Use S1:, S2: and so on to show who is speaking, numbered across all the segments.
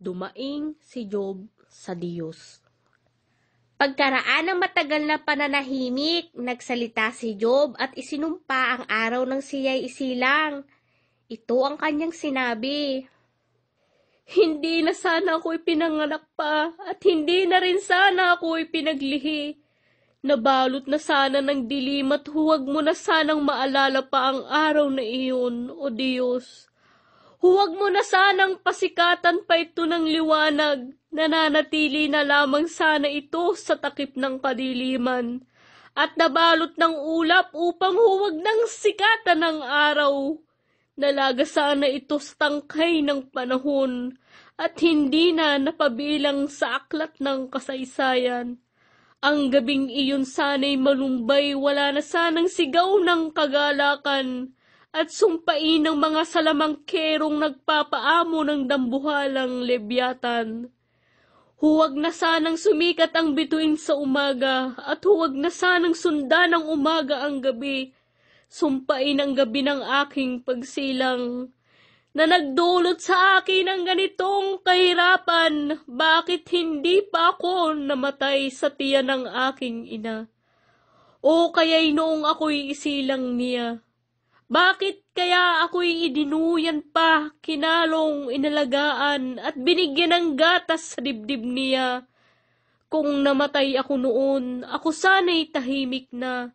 S1: dumaing si Job sa Diyos. Pagkaraan ng matagal na pananahimik, nagsalita si Job at isinumpa ang araw ng siyay isilang. Ito ang kanyang sinabi. Hindi na sana ako ipinanganak pa at hindi na rin sana ako ipinaglihi. Nabalot na sana ng dilim at huwag mo na sanang maalala pa ang araw na iyon, O Diyos. Huwag mo na sanang pasikatan pa ito ng liwanag, nananatili na lamang sana ito sa takip ng kadiliman, at nabalot ng ulap upang huwag nang sikatan ng araw. Nalaga sana ito sa tangkay ng panahon, at hindi na napabilang sa aklat ng kasaysayan. Ang gabing iyon sana'y malumbay, wala na sanang sigaw ng kagalakan, at sumpain ng mga salamangkerong nagpapaamo ng dambuhalang lebyatan. Huwag na sanang sumikat ang bituin sa umaga at huwag na sanang sundan ng umaga ang gabi. Sumpain ang gabi ng aking pagsilang na nagdulot sa akin ang ganitong kahirapan, bakit hindi pa ako namatay sa tiyan ng aking ina? O kaya'y noong ako'y isilang niya, bakit kaya ako'y idinuyan pa, kinalong, inalagaan, at binigyan ng gatas sa dibdib niya? Kung namatay ako noon, ako sana'y tahimik na,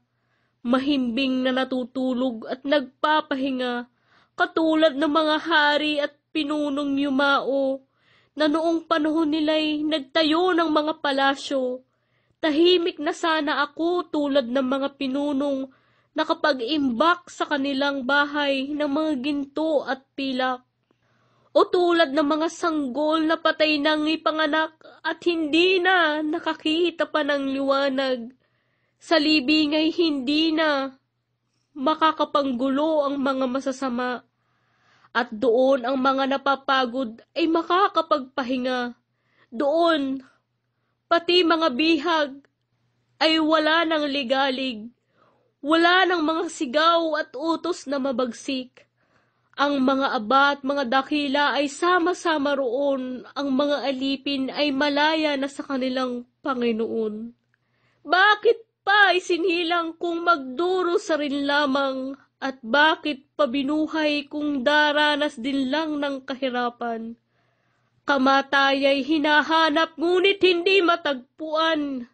S1: mahimbing na natutulog at nagpapahinga, katulad ng mga hari at pinunong yumao, na noong panahon nila'y nagtayo ng mga palasyo. Tahimik na sana ako tulad ng mga pinunong nakapag-imbak sa kanilang bahay ng mga ginto at pilak. O tulad ng mga sanggol na patay ng ipanganak at hindi na nakakita pa ng liwanag. Sa libing ay hindi na makakapanggulo ang mga masasama. At doon ang mga napapagod ay makakapagpahinga. Doon, pati mga bihag ay wala ng ligalig wala ng mga sigaw at utos na mabagsik. Ang mga aba at mga dakila ay sama-sama roon, ang mga alipin ay malaya na sa kanilang Panginoon. Bakit pa isinhilang kung magduro sa rin lamang at bakit pa binuhay kung daranas din lang ng kahirapan? Kamatay ay hinahanap ngunit hindi matagpuan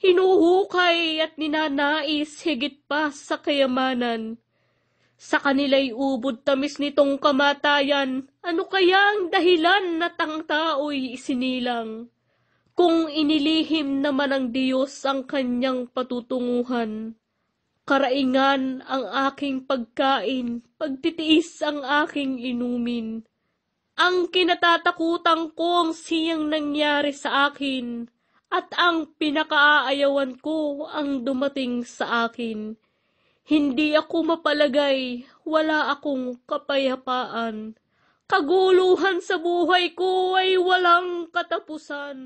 S1: hinuhukay at ninanais higit pa sa kayamanan. Sa kanila'y ubod tamis nitong kamatayan, ano kaya ang dahilan na tang tao'y isinilang? Kung inilihim naman ng Diyos ang kanyang patutunguhan, karaingan ang aking pagkain, pagtitiis ang aking inumin. Ang kinatatakutang kong siyang nangyari sa akin, at ang pinakaaayawan ko ang dumating sa akin. Hindi ako mapalagay, wala akong kapayapaan. Kaguluhan sa buhay ko ay walang katapusan.